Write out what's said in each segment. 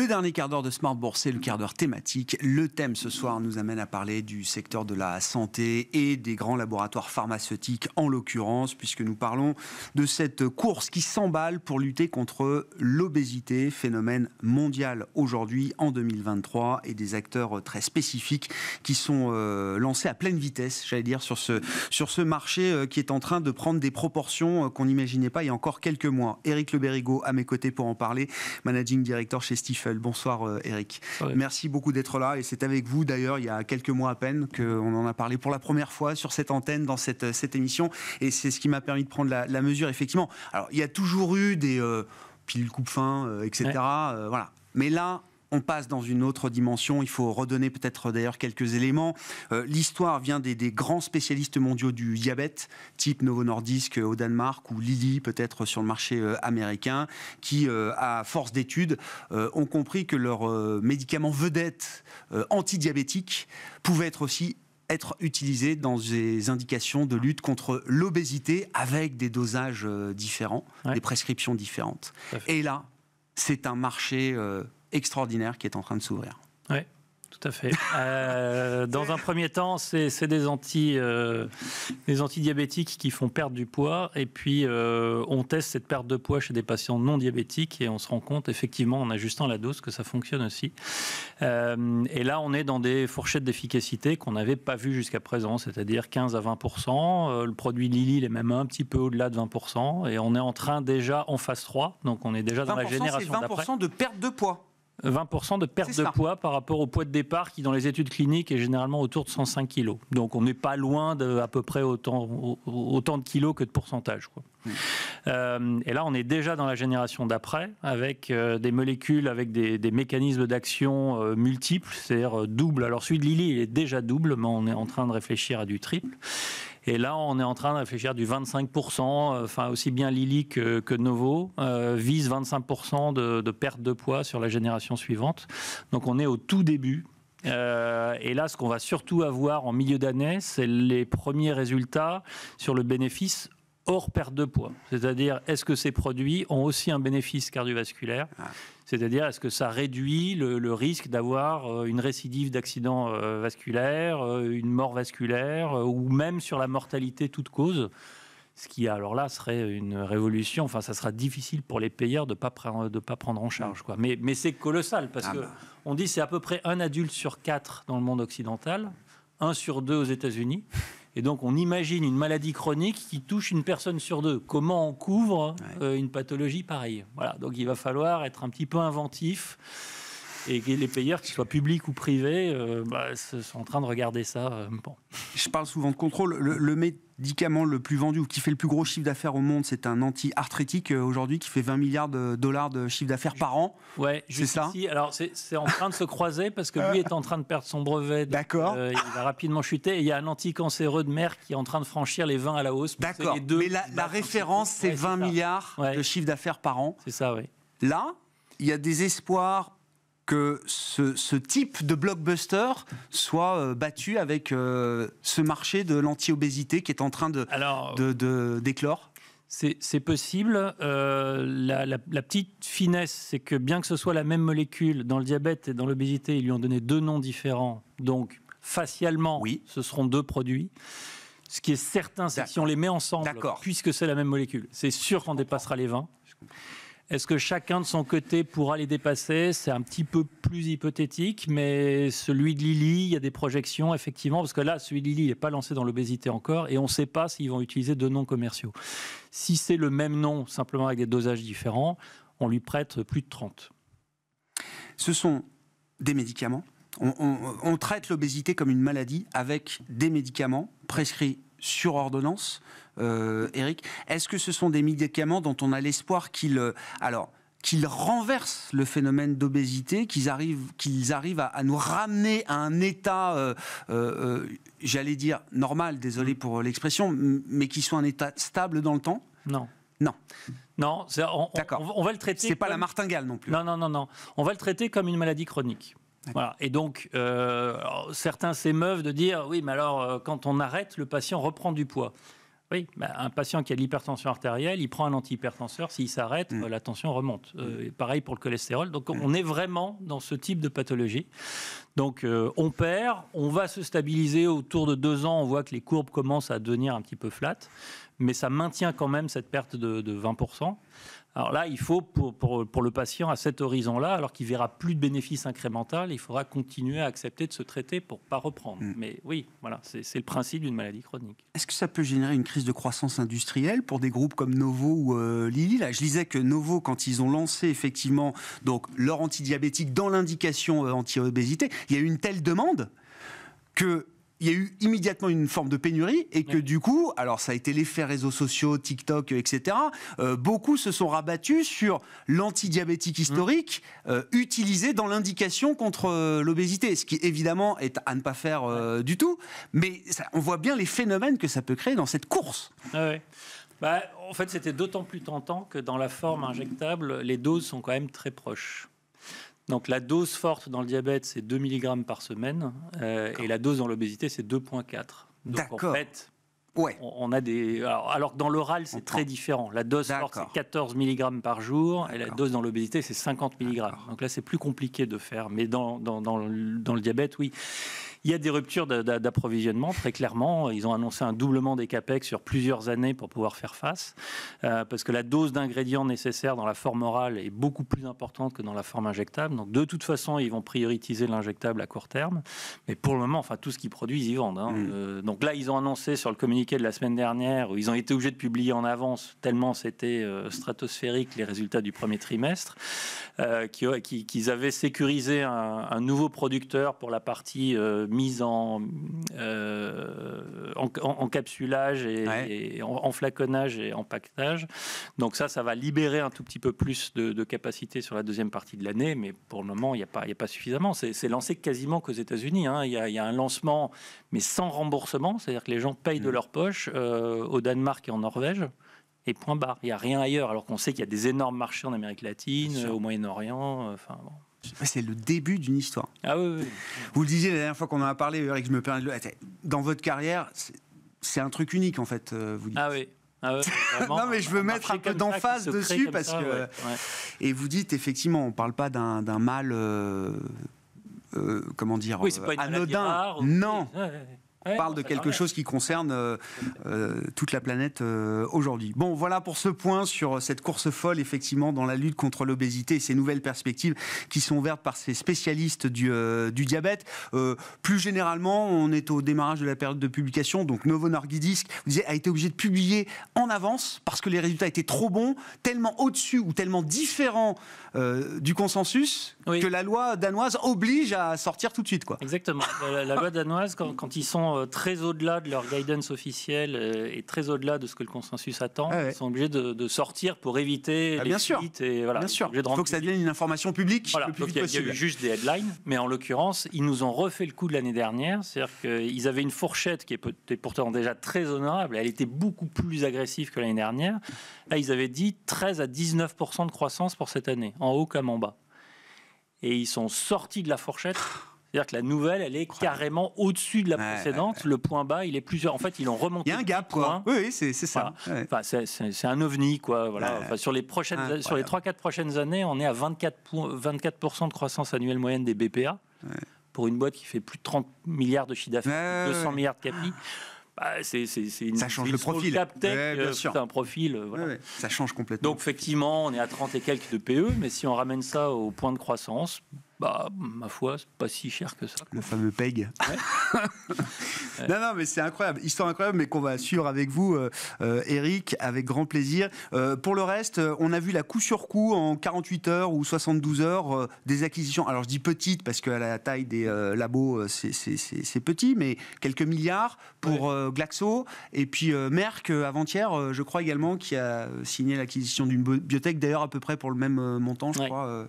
Le dernier quart d'heure de Smart Bourse, c'est le quart d'heure thématique. Le thème ce soir nous amène à parler du secteur de la santé et des grands laboratoires pharmaceutiques en l'occurrence, puisque nous parlons de cette course qui s'emballe pour lutter contre l'obésité, phénomène mondial aujourd'hui en 2023, et des acteurs très spécifiques qui sont euh, lancés à pleine vitesse, j'allais dire, sur ce, sur ce marché euh, qui est en train de prendre des proportions euh, qu'on n'imaginait pas il y a encore quelques mois. Eric Le à mes côtés pour en parler, managing director chez Stephen Bonsoir euh, Eric. Merci beaucoup d'être là et c'est avec vous d'ailleurs il y a quelques mois à peine qu'on en a parlé pour la première fois sur cette antenne dans cette, euh, cette émission et c'est ce qui m'a permis de prendre la, mesure effectivement. Alors il y a toujours eu des euh, piles coupe-fin, etc. voilà. Mais là, on passe dans une autre dimension. Il faut redonner peut-être d'ailleurs quelques éléments. Euh, l'histoire vient des, grands spécialistes mondiaux du diabète, type Novo Nordisk euh, au Danemark ou Lilly peut-être sur le marché euh, américain, qui, à force d'études, ont compris que leur médicament vedette antidiabétique pouvait être aussi être utilisé dans des indications de lutte contre l'obésité avec des dosages différents, des prescriptions différentes. Et là, c'est un marché extraordinaire qui est en train de s'ouvrir. Oui, Tout à fait. Euh, dans un premier temps, c'est des, anti, euh, antidiabétiques qui font perdre du poids. Et puis, euh, on teste cette perte de poids chez des patients non diabétiques et on se rend compte, effectivement, en ajustant la dose, que ça fonctionne aussi. Euh, et là, on est dans des fourchettes d'efficacité qu'on n'avait pas vues jusqu'à présent, c'est-à-dire 15 à 20 Le produit Lilly est même un petit peu au-delà de 20 Et on est en train déjà en phase 3, donc on est déjà dans la génération d'après. 20 de perte de poids 20% de perte de poids par rapport au poids de départ qui, dans les études cliniques, est généralement autour de 105 kg. Donc on n'est pas loin de à peu près autant, autant de kilos que de pourcentage. Euh, et là, on est déjà dans la génération d'après, avec euh, des molécules, avec des, mécanismes d'action euh, multiples, c'est-à-dire double. Alors celui de Lily, il est déjà double, mais on est en train de réfléchir à du triple. Et là, on est en train de réfléchir du 25%, euh, enfin aussi bien Lily que, Novo, euh, vise 25% de, perte de poids sur la génération suivante. Donc on est au tout début. Euh, et là, ce qu'on va surtout avoir en milieu d'année, c'est les premiers résultats sur le bénéfice hors perte de poids. C'est-à-dire, est-ce que ces produits ont aussi un bénéfice cardiovasculaire ah. C'est-à-dire, est-ce que ça réduit le, risque d'avoir euh, une récidive d'accident euh, vasculaire, euh, une mort vasculaire, ou même sur la mortalité toute cause ce qui, alors là, serait une révolution. Enfin, ça sera difficile pour les payeurs de ne pas, pas prendre en charge. Mais, mais c'est colossal, parce qu'on ah que bah. dit c'est à peu près un adulte sur quatre dans le monde occidental, un sur deux aux États-Unis. Et donc, on imagine une maladie chronique qui touche une personne sur deux. Comment on couvre euh, une pathologie pareille Voilà. Donc, il va falloir être un petit peu inventif et les payeurs, qu'ils soient publics ou privés, euh, bah, sont en train de regarder ça. Euh, bon. Je parle souvent de contrôle. Le, médicament le plus vendu ou qui fait le plus gros chiffre d'affaires au monde, c'est un anti-arthritique euh, aujourd'hui qui fait 20 milliards de dollars de chiffre d'affaires par an. Ouais, c'est ça. Alors c'est en train de se croiser parce que lui est en train de perdre son brevet. D'accord. il va rapidement chuter. Et il y a un anti-cancéreux de mer qui est en train de franchir les 20 à la hausse. D'accord. Mais la, référence, c'est 20 milliards de chiffre d'affaires par an. C'est ça, oui. Là, il y a des espoirs que ce, type de blockbuster soit euh, battu avec euh, ce marché de l'anti-obésité qui est en train de, de, d'éclore c'est possible. Euh, la, petite finesse, c'est que bien que ce soit la même molécule, dans le diabète et dans l'obésité, ils lui ont donné deux noms différents. Donc, facialement, ce seront deux produits. Ce qui est certain, c'est que si on les met ensemble, puisque c'est la même molécule, c'est sûr qu'on dépassera les 20. Est-ce que chacun de son côté pourra les dépasser C'est un petit peu plus hypothétique, mais celui de Lily, il y a des projections, effectivement, parce que là, celui de Lily n'est pas lancé dans l'obésité encore, et on ne sait pas s'ils vont utiliser deux noms commerciaux. Si c'est le même nom, simplement avec des dosages différents, on lui prête plus de 30. Ce sont des médicaments. On, on traite l'obésité comme une maladie avec des médicaments prescrits sur ordonnance, euh, Eric. Est-ce que ce sont des médicaments dont on a l'espoir qu'ils... Euh, alors, renversent le phénomène d'obésité, qu'ils arrivent, qu'ils arrivent à, nous ramener à un état, euh, j'allais dire normal, désolé pour l'expression, mais qui soit un état stable dans le temps Non. Non. Non, on, va le traiter. C'est pas la martingale non plus. Non, non, non, non. On va le traiter comme une maladie chronique. Voilà. Et donc, euh, certains s'émeuvent de dire oui, mais alors, euh, quand on arrête, le patient reprend du poids. Oui, un patient qui a de l'hypertension artérielle, il prend un antihypertenseur, s'il s'arrête, mm. euh, la tension remonte. Mm. pareil pour le cholestérol. Donc, mm. on est vraiment dans ce type de pathologie. Donc, on perd, on va se stabiliser autour de deux ans. On voit que les courbes commencent à devenir un petit peu flattes, mais ça maintient quand même cette perte de, de 20%. Alors là, il faut pour, le patient à cet horizon-là, alors qu'il verra plus de bénéfices incrémentaux, il faudra continuer à accepter de se traiter pour pas reprendre. Mm. Mais oui, voilà, c'est le principe d'une maladie chronique. Est-ce que ça peut générer une crise de croissance industrielle pour des groupes comme Novo ou euh, Lilly Là, je disais que Novo, quand ils ont lancé effectivement donc leur antidiabétique dans l'indication euh, anti-obésité, il y a eu une telle demande que il y a eu immédiatement une forme de pénurie et que du coup, alors ça a été l'effet réseaux sociaux, TikTok, etc. Euh, beaucoup se sont rabattus sur l'antidiabétique mmh. historique euh, utilisé dans l'indication contre euh, l'obésité, ce qui évidemment est à ne pas faire du tout. Mais on voit bien les phénomènes que ça peut créer dans cette course. Ah bah, en fait, c'était d'autant plus tentant que dans la forme injectable, les doses sont quand même très proches. Donc la dose forte dans le diabète, c'est 2 mg par semaine, euh, et la dose dans l'obésité, c'est 2,4. Donc En fait, ouais. on, a des... Alors, que dans l'oral, c'est très différent. La dose forte, c'est 14 mg par jour, et la dose dans l'obésité, c'est 50 mg. Donc là, c'est plus compliqué de faire, mais dans, dans, dans le diabète, oui. Il y a des ruptures d'approvisionnement, très clairement. Ils ont annoncé un doublement des capex sur plusieurs années pour pouvoir faire face, euh, parce que la dose d'ingrédients nécessaires dans la forme orale est beaucoup plus importante que dans la forme injectable. Donc, de toute façon, ils vont prioriser l'injectable à court terme. Mais pour le moment, enfin, tout ce qu'ils produisent, ils vendent. Hein. Mm. Euh, donc là, ils ont annoncé sur le communiqué de la semaine dernière, où ils ont été obligés de publier en avance, tellement c'était euh, stratosphérique les résultats du premier trimestre, qu'ils avaient sécurisé un, un nouveau producteur pour la partie mise en, euh, en, capsulage et, en, flaconnage et en pactage. Donc ça, ça va libérer un tout petit peu plus de, capacité sur la deuxième partie de l'année, mais pour le moment, il n'y a, pas, a pas suffisamment. C'est lancé quasiment qu'aux États-Unis. Hein. Il y, a, un lancement, mais sans remboursement, c'est-à-dire que les gens payent de mm. leur poche euh, au Danemark et en Norvège. Et point barre. Il n'y a rien ailleurs, alors qu'on sait qu'il y a des énormes marchés en Amérique latine, au Moyen-Orient. Euh, enfin, c'est le début d'une histoire. Ah oui, oui, Vous le disiez la dernière fois qu'on en a parlé, Eric, je me permets de Dans votre carrière, c'est un truc unique, en fait, euh, vous dites. Ah oui. Ah non, mais je veux mettre un peu d'emphase dessus parce que. Et vous dites effectivement, on parle pas d'un mal. Euh, euh, comment dire oui, anodin. Non on parle de quelque chose qui concerne euh, euh, toute la planète euh, aujourd'hui. Bon, voilà pour ce point sur cette course folle, effectivement, dans la lutte contre l'obésité et ces nouvelles perspectives qui sont ouvertes par ces spécialistes du, diabète. plus généralement, on est au démarrage de la période de publication, donc Novo Nordisk vous a été obligé de publier en avance parce que les résultats étaient trop bons, tellement au-dessus ou tellement différents du consensus que la loi danoise oblige à sortir tout de suite. Quoi. Exactement. La, loi danoise, quand ils sont euh, très au-delà de leur guidance officielle euh, et très au-delà de ce que le consensus attend. Ah ils sont obligés de, sortir pour éviter ah, les bien Sûr. bien sûr. Il faut que ça devienne une information publique. Le plus vite il, y a, possible. il y a eu juste des headlines, mais en l'occurrence, ils nous ont refait le coup de l'année dernière. C'est-à-dire qu'ils avaient une fourchette qui était pourtant déjà très honorable. Elle était beaucoup plus agressive que l'année dernière. Là, ils avaient dit 13 à 19 de croissance pour cette année, en haut comme en bas. Et ils sont sortis de la fourchette c'est-à-dire que la nouvelle, elle est carrément au-dessus de la précédente. Le point bas, il est plusieurs. En fait, ils l'ont remonté. Il y a un gap, quoi. Oui, c'est ça. Enfin, c'est un ovni, quoi. Voilà. sur les prochaines, sur les 3-4 prochaines années, on est à 24, 24 de croissance annuelle moyenne des BPA pour une boîte qui fait plus de 30 milliards de chiffre d'affaires, 200 milliards de capi. Bah, c'est, une, ça change le profil. Euh, un profil. Euh, ça change complètement. Donc effectivement, on est à 30 et quelques de PE, mais si on ramène ça au point de croissance, bah, ma foi, c'est pas si cher que ça. Le fameux PEG. Non, non, mais c'est incroyable. Histoire incroyable, mais qu'on va suivre avec vous, euh, euh, Eric, avec grand plaisir. Euh, pour le reste, on a vu la coup sur coup en 48 heures ou 72 heures des acquisitions. Alors, je dis petite parce que la taille des labos, c'est petit, mais quelques milliards pour Glaxo. Et puis Merck, avant-hier, je crois également, qui a signé l'acquisition d'une bibliothèque d'ailleurs à peu près pour le même montant, je crois.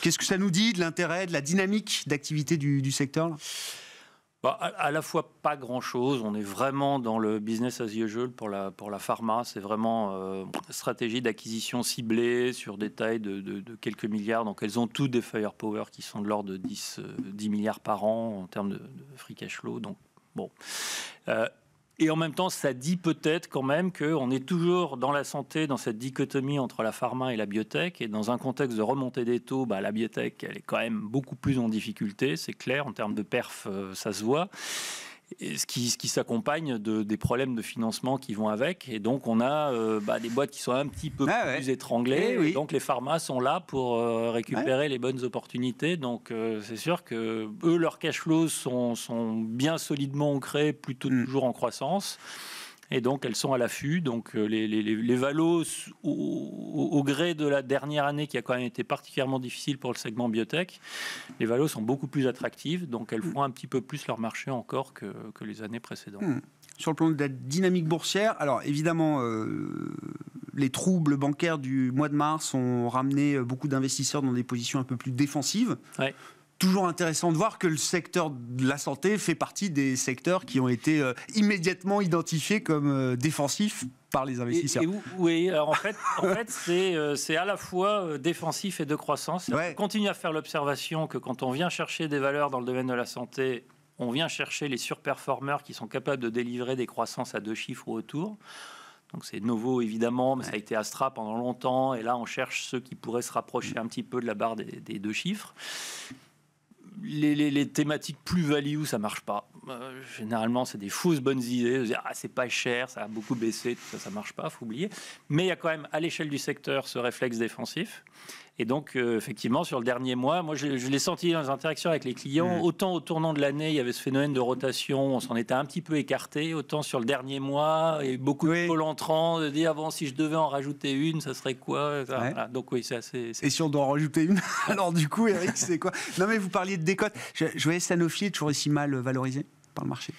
Qu'est-ce que ça nous dit de l'intérêt de la dynamique d'activité du, secteur bah, à, la fois pas grand chose. On est vraiment dans le business as usual pour la, pour la pharma. C'est vraiment euh, stratégie d'acquisition ciblée sur des tailles de, quelques milliards. Donc elles ont toutes des firepower qui sont de l'ordre de 10, 10 euh, milliards par an en termes de, free cash flow. Donc bon. Euh, et en même temps, ça dit peut-être quand même qu'on est toujours dans la santé, dans cette dichotomie entre la pharma et la biotech. Et dans un contexte de remontée des taux, bah, la biotech, elle est quand même beaucoup plus en difficulté. C'est clair, en termes de perf, euh, ça se voit ce qui, s'accompagne de, des problèmes de financement qui vont avec. Et donc, on a euh, bah, des boîtes qui sont un petit peu ah plus étranglées. Eh donc, les pharmas sont là pour euh, récupérer les bonnes opportunités. Donc, euh, c'est sûr que eux, leurs cash flows sont, bien solidement ancrés, plutôt hmm. toujours en croissance. Et donc, elles sont à l'affût. Donc, euh, les, valos, au, gré de la dernière année qui a quand même été particulièrement difficile pour le segment biotech, les valos sont beaucoup plus attractives. Donc, elles mm. font un petit peu plus leur marché encore que, les années précédentes. Mm. Sur le plan de la dynamique boursière, alors évidemment, euh, les troubles bancaires du mois de mars ont ramené euh, beaucoup d'investisseurs dans des positions un peu plus défensives. Ouais toujours intéressant de voir que le secteur de la santé fait partie des secteurs qui ont été euh, immédiatement identifiés comme euh, défensifs par les investisseurs. oui, alors en fait, euh, c'est à la fois défensif et de croissance. On continue à faire l'observation que quand on vient chercher des valeurs dans le domaine de la santé, on vient chercher les surperformeurs qui sont capables de délivrer des croissances à deux chiffres ou autour. Donc c'est nouveau, évidemment, mais ça a été Astra pendant longtemps. Et là, on cherche ceux qui pourraient se rapprocher un petit peu de la barre des, des deux chiffres les, thématiques plus value, ça marche pas. Euh, généralement, c'est des fausses bonnes idées. Ah, c'est pas cher, ça a beaucoup baissé, ça, marche pas, faut oublier. Mais il y a quand même, à l'échelle du secteur, ce réflexe défensif. Et donc, euh, effectivement, sur le dernier mois, moi, je, je l'ai senti dans les interactions avec les clients. Mmh. Autant au tournant de l'année, il y avait ce phénomène de rotation, on s'en était un petit peu écarté. Autant sur le dernier mois, il y a beaucoup de pôles entrants, de dire, avant, si je devais en rajouter une, ça serait quoi Donc, oui, c'est assez. Et si on doit en rajouter une Alors, du coup, Eric, c'est quoi Non, mais vous parliez de je, voyais Sanofi toujours aussi mal valorisé par le marché.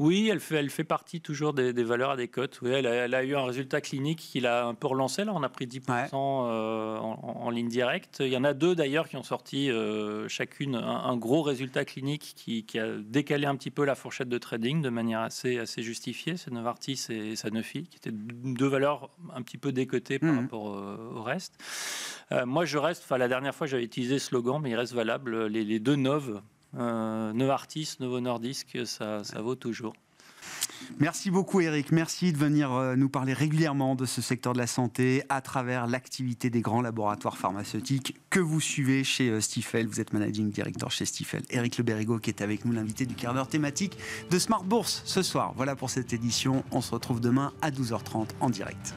Oui, elle fait, elle fait partie toujours des, valeurs à des cotes. Oui, elle, a eu un résultat clinique qui l'a un peu relancé. Là, on a pris 10% euh, en, ligne directe. Il y en a deux d'ailleurs qui ont sorti euh, chacune un, gros résultat clinique qui, a décalé un petit peu la fourchette de trading de manière assez, assez justifiée. C'est Novartis et Sanofi, qui étaient deux valeurs un petit peu décotées par mmh. rapport euh, au reste. moi, je reste, enfin, la dernière fois, j'avais utilisé ce slogan, mais il reste valable. Les, les deux noves euh, artistes, nouveaux Nordisk, ça, ça vaut toujours. Merci beaucoup Eric, merci de venir euh, nous parler régulièrement de ce secteur de la santé à travers l'activité des grands laboratoires pharmaceutiques que vous suivez chez euh, Stifel. Vous êtes managing director chez Stifel. Eric Leberigo qui est avec nous, l'invité du quart d'heure thématique de Smart Bourse ce soir. Voilà pour cette édition, on se retrouve demain à 12h30 en direct.